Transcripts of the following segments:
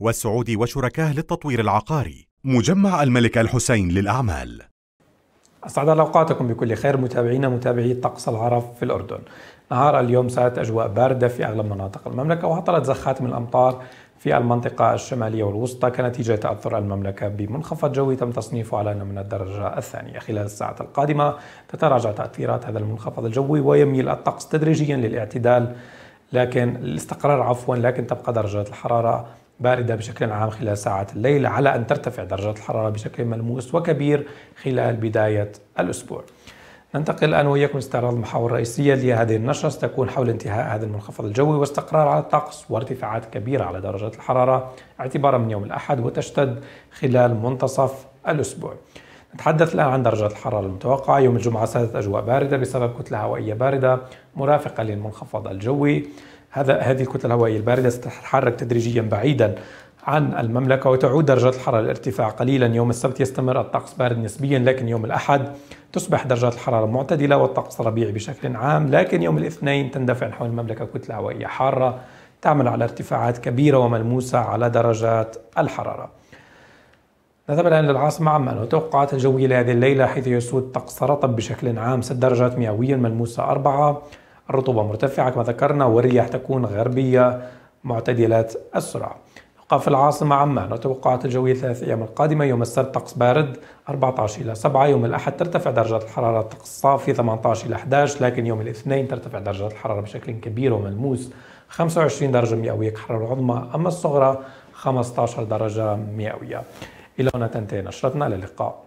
والسعودي وشركاه للتطوير العقاري مجمع الملك الحسين للأعمال أسعد الله أوقاتكم بكل خير متابعينا متابعي طقس العرب في الأردن نهار اليوم ساءت أجواء باردة في أغلب مناطق المملكة وهطلت زخات من الأمطار في المنطقة الشمالية والوسطى كنتيجة تأثر المملكة بمنخفض جوي تم تصنيفه على أنه من الدرجة الثانية خلال الساعات القادمة تتراجع تأثيرات هذا المنخفض الجوي ويميل الطقس تدريجيا للاعتدال لكن الاستقرار عفوا لكن تبقى درجات الحرارة باردة بشكل عام خلال ساعات الليل على أن ترتفع درجات الحرارة بشكل ملموس وكبير خلال بداية الأسبوع ننتقل الآن وإياكم استعراض المحاور الرئيسية لهذه النشرة ستكون حول انتهاء هذا المنخفض الجوي واستقرار على الطقس وارتفاعات كبيرة على درجات الحرارة اعتبارا من يوم الأحد وتشتد خلال منتصف الأسبوع نتحدث الآن عن درجات الحرارة المتوقعة يوم الجمعة ستت أجواء باردة بسبب كتلة هوائية باردة مرافقة للمنخفض الجوي هذا هذه الكتله الهوائيه البارده ستتحرك تدريجيا بعيدا عن المملكه وتعود درجات الحراره للارتفاع قليلا يوم السبت يستمر الطقس بارد نسبيا لكن يوم الاحد تصبح درجات الحراره معتدله والطقس ربيعي بشكل عام لكن يوم الاثنين تندفع نحو المملكه كتله هوائيه حاره تعمل على ارتفاعات كبيره وملموسه على درجات الحراره نذهب الآن للعاصمة عمان وتوقعات الجوية لهذه الليلة حيث يسود طقس رطب بشكل عام 6 درجات مئوية ملموسة 4 الرطوبة مرتفعة كما ذكرنا والرياح تكون غربية معتدلات السرعة نبقى في العاصمة عمان وتوقعات الجوية الثلاث أيام القادمة يوم السبت طقس بارد 14 إلى 7 يوم الأحد ترتفع درجات الحرارة الطقس صافي 18 إلى 11 لكن يوم الاثنين ترتفع درجات الحرارة بشكل كبير وملموس 25 درجة مئوية كحرارة عظمى أما الصغرى 15 درجة مئوية إلى هنا تنتهي نشرتنا للقاء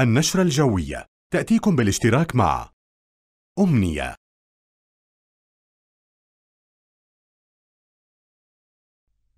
النشرة الجوية تأتيكم بالاشتراك مع أمنية